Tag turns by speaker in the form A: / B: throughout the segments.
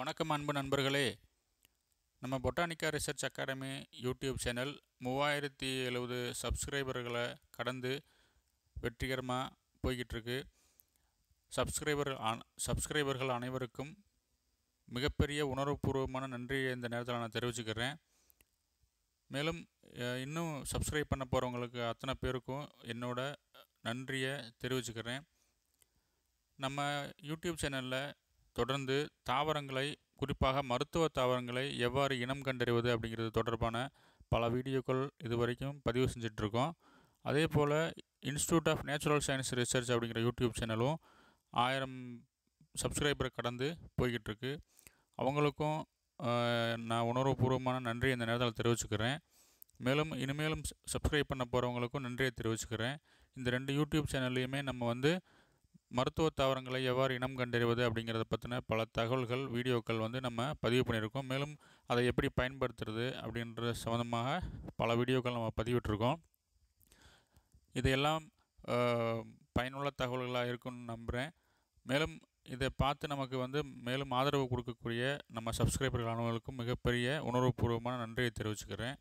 A: வணக்கம் அன்பு நண்பர்களே நம்ம Botanica research academy YouTube channel மூவாயிரத்தி எழுபது சப்ஸ்கிரைபர்களை கடந்து வெற்றிகரமாக போய்கிட்டுருக்கு சப்ஸ்கிரைபர் சப்ஸ்கிரைபர்கள் அனைவருக்கும் மிகப்பெரிய உணர்வுபூர்வமான நன்றியை இந்த நேரத்தில் நான் தெரிவிச்சுக்கிறேன் மேலும் இன்னும் சப்ஸ்கிரைப் பண்ண போகிறவங்களுக்கு அத்தனை பேருக்கும் என்னோட நன்றியை தெரிவிச்சுக்கிறேன் நம்ம யூடியூப் சேனலில் தொடர்ந்து தாவரங்களை குறிப்பாக மருத்துவ தாவரங்களை எவ்வாறு இனம் கண்டறிவது அப்படிங்கிறது தொடர்பான பல வீடியோக்கள் இது வரைக்கும் பதிவு செஞ்சிட்ருக்கோம் அதே போல் institute of natural science research அப்படிங்கிற யூடியூப் சேனலும் ஆயிரம் சப்ஸ்கிரைபரை கடந்து போய்கிட்டுருக்கு அவங்களுக்கும் நான் உணர்வுபூர்வமான நன்றி இந்த நேரத்தில் தெரிவிச்சுக்கிறேன் மேலும் இனிமேலும் சப்ஸ்கிரைப் பண்ண போகிறவங்களுக்கும் நன்றியை தெரிவிச்சுக்கிறேன் இந்த ரெண்டு யூடியூப் சேனல்லையுமே நம்ம வந்து மருத்துவ தாவரங்களை எவ்வாறு இனம் கண்டறிவது அப்படிங்கிறத பற்றின பல தகவல்கள் வீடியோக்கள் வந்து நம்ம பதிவு பண்ணியிருக்கோம் மேலும் அதை எப்படி பயன்படுத்துறது அப்படின்ற சம்மந்தமாக பல வீடியோக்கள் நம்ம பதிவிட்டிருக்கோம் இதையெல்லாம் பயனுள்ள தகவல்களாக இருக்கும்னு நம்புகிறேன் மேலும் இதை பார்த்து நமக்கு வந்து மேலும் ஆதரவு கொடுக்கக்கூடிய நம்ம சப்ஸ்கிரைபர்கள் அனைவருக்கும் மிகப்பெரிய உணர்வுபூர்வமான நன்றியை தெரிவிச்சுக்கிறேன்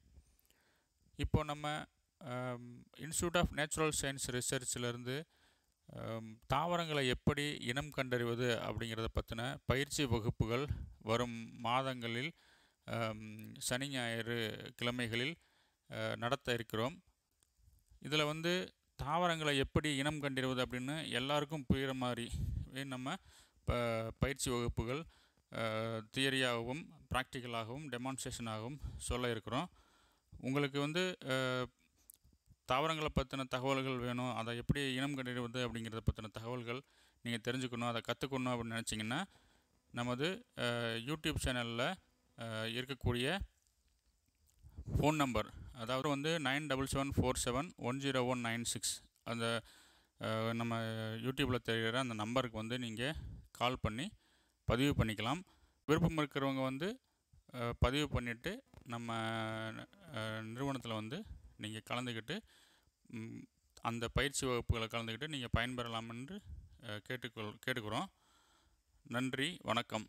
A: இப்போ நம்ம இன்ஸ்டியூட் ஆஃப் நேச்சுரல் சயின்ஸ் ரிசர்ச்சிலேருந்து தாவரங்களை எப்படி இனம் கண்டறிவது அப்படிங்கிறத பற்றின பயிற்சி வகுப்புகள் வரும் மாதங்களில் சனி ஞாயிறு கிழமைகளில் நடத்த இருக்கிறோம் இதில் வந்து தாவரங்களை எப்படி இனம் கண்டறிவது அப்படின்னு எல்லாருக்கும் புரிகிற மாதிரி நம்ம ப பயிற்சி வகுப்புகள் தியரியாகவும் ப்ராக்டிக்கலாகவும் டெமான்ஸ்ட்ரேஷனாகவும் சொல்ல இருக்கிறோம் உங்களுக்கு வந்து தாவரங்களை பற்றின தகவல்கள் வேணும் அதை எப்படி இனம் கண்டறிவது அப்படிங்கிறத பற்றின தகவல்கள் நீங்கள் தெரிஞ்சுக்கணும் அதை கற்றுக்கணும் அப்படின்னு நினச்சிங்கன்னா நமது யூடியூப் சேனலில் இருக்கக்கூடிய ஃபோன் நம்பர் அதாவது வந்து nine double seven four seven one zero one nine six அந்த நம்ம யூடியூப்பில் தெரிகிற அந்த நம்பருக்கு வந்து நீங்கள் கால் பண்ணி பதிவு பண்ணிக்கலாம் விருப்பம் இருக்கிறவங்க வந்து பதிவு பண்ணிவிட்டு நம்ம நிறுவனத்தில் வந்து நீங்கள் கலந்துக்கிட்டு அந்த பயிற்சி வகுப்புகளை கலந்துக்கிட்டு நீங்கள் பயன்பெறலாம் என்று கேட்டுக்கொள் கேட்டுக்கிறோம் நன்றி வணக்கம்